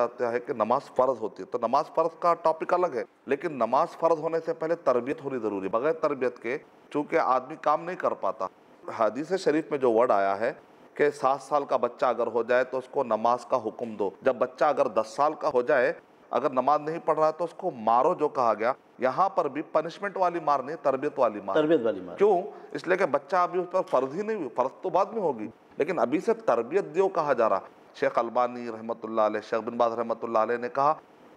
आता है कि नमाज फ़र्ज होती है तो नमाज फ़र्ज का टॉपिक अलग है लेकिन नमाज फ़र्ज होने से पहले तरबियत होनी ज़रूरी है बगैर तरबियत के चूंकि आदमी काम नहीं कर पाता हदीस शरीफ में जो वर्ड आया है कि सात साल का बच्चा अगर हो जाए तो उसको नमाज का हुक्म दो जब बच्चा अगर दस साल का हो जाए अगर नमाज नहीं पढ़ रहा है तो उसको मारो जो कहा गया यहाँ पर भी पनिशमेंट वाली मार नहीं तरबियत वाली मार तरबियत वाली मार क्यों इसलिए कि बच्चा अभी उस पर फर्ज ही नहीं हुई फर्ज तो बाद में होगी लेकिन अभी से तरबियत दो कहा जा रहा शेख अलबानी रहमत शेख बिन बाज रहमत ने कहा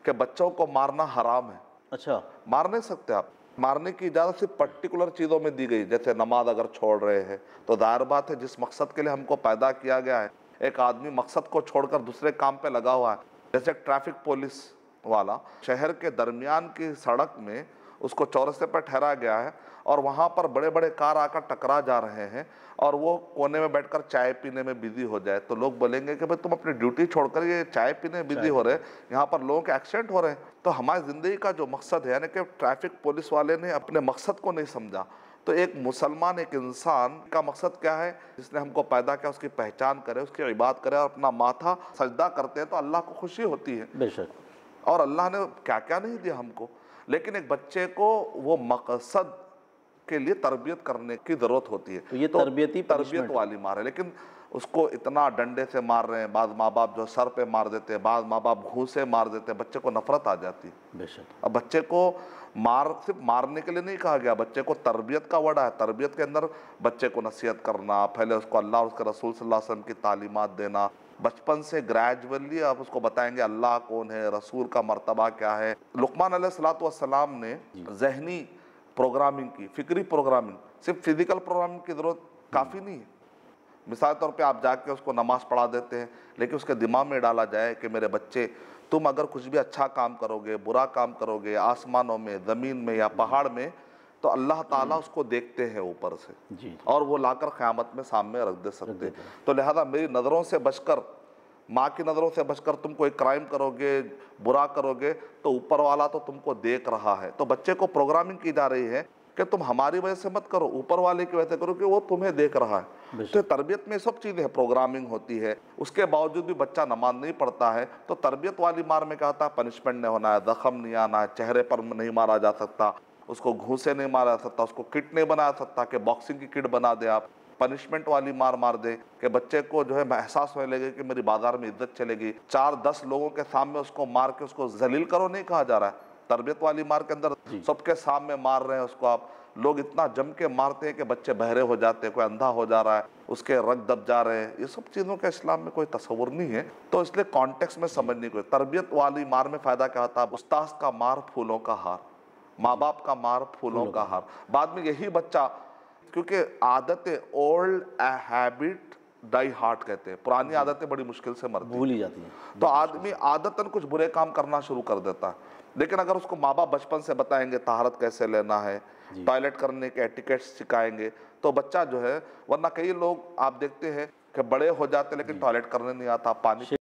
कि बच्चों को मारना हराम है अच्छा मार नहीं सकते आप मारने की इजाज़त सिर्फ पर्टिकुलर चीज़ों में दी गई जैसे नमाज अगर छोड़ रहे हैं तो दायर बात है जिस मकसद के लिए हमको पैदा किया गया है एक आदमी मकसद को छोड़कर दूसरे काम पे लगा हुआ है जैसे ट्रैफिक पुलिस वाला शहर के दरमियान की सड़क में उसको चौरस्ते पर ठहरा गया है और वहाँ पर बड़े बड़े कार आकर टकरा जा रहे हैं और वो कोने में बैठकर चाय पीने में बिजी हो जाए तो लोग बोलेंगे कि भाई तुम अपनी ड्यूटी छोड़कर ये चाय पीने में बिजी हो रहे हैं यहाँ पर लोगों के एक्सीडेंट हो रहे हैं तो हमारी ज़िंदगी का जो मकसद है यानी कि ट्रैफिक पुलिस वाले ने अपने मकसद को नहीं समझा तो एक मुसलमान एक इंसान का मकसद क्या है जिसने हमको पैदा किया उसकी पहचान करे उसकी इबाद करे और अपना माथा सजदा करते हैं तो अल्लाह को खुशी होती है बेशक और अल्लाह ने क्या क्या नहीं दिया हमको लेकिन एक बच्चे को वो मकसद के लिए तरबियत करने की ज़रूरत होती है तो ये तो तरबियत वाली मार है लेकिन उसको इतना डंडे से मार रहे हैं बाद माँ बाप जो सर पे मार देते हैं बाद माँ बाप घूसे मार देते हैं बच्चे को नफरत आ जाती है बेशक अब बच्चे को मार सिर्फ मारने के लिए नहीं कहा गया बच्चे को तरबियत का वड़ा है तरबियत के अंदर बच्चे को नसीहत करना पहले उसको अल्लाह और उसके रसूल सल्लल्लाहु अलैहि वसल्लम की तालीमत देना बचपन से ग्रेजुअली आप उसको बताएंगे अल्लाह कौन है रसूल का मर्तबा क्या है लुकमान सलाम ने जहनी प्रोग्रामिंग की फ़िक्री प्रोग्रामिंग सिर्फ फिज़िकल प्रोग्रामिंग की ज़रूरत काफ़ी नहीं है मिसाल तौर पे आप जाके उसको नमाज पढ़ा देते हैं लेकिन उसके दिमाग में डाला जाए कि मेरे बच्चे तुम अगर कुछ भी अच्छा काम करोगे बुरा काम करोगे आसमानों में ज़मीन में या पहाड़ में तो अल्लाह ताला उसको देखते हैं ऊपर से जी, जी। और वो लाकर क़्यामत में सामने रख दे सकते तो लिहाजा मेरी नज़रों से बचकर माँ की नज़रों से बचकर तुम कोई क्राइम करोगे बुरा करोगे तो ऊपर वाला तो तुमको देख रहा है तो बच्चे को प्रोग्रामिंग की जा रही है कि तुम हमारी वजह से मत करो ऊपर वाले की वजह से करो कि वो तुम्हें देख रहा है तो तरबियत में सब चीज़ें प्रोग्रामिंग होती है उसके बावजूद भी बच्चा नमाज नहीं पढ़ता है तो तरबियत वाली मार में क्या होता है पनिशमेंट नहीं होना है जख्म नहीं आना है चेहरे पर नहीं मारा जा सकता उसको घूसे नहीं मारा सकता उसको किट नहीं बना सकता कि बॉक्सिंग की किट बना दे आप पनिशमेंट वाली मार मार दे कि बच्चे को जो है एहसास होने लगे कि मेरी बाजार में इज्जत चलेगी चार दस लोगों के सामने उसको मार के उसको जलील करो नहीं कहा जा रहा है तरबियत वाली मार के अंदर सबके सामने मार रहे हैं उसको आप लोग इतना जम के मारते हैं कि बच्चे बहरे हो जाते हैं कोई अंधा हो जा रहा है उसके रग दब जा रहे हैं ये सब चीज़ों का इस्लाम में कोई तस्वुर नहीं है तो इसलिए कॉन्टेक्स में समझने को तरबियत वाली मार में फ़ायदा क्या होता है उस्ताद का मार फूलों का हार माँ बाप का मार फूलों का हार बाद में यही बच्चा क्योंकि आदतें ओल्ड हैबिट डाई हार्ट कहते हैं पुरानी आदतें बड़ी मुश्किल से मरती भूली जाती हैं तो आदमी आदतन कुछ बुरे काम करना शुरू कर देता है लेकिन अगर उसको माँ बाप बचपन से बताएंगे तहारत कैसे लेना है टॉयलेट करने के एटिकेट्स सिखाएंगे तो बच्चा जो है वरना कई लोग आप देखते हैं कि बड़े हो जाते लेकिन टॉयलेट करने नहीं आता पानी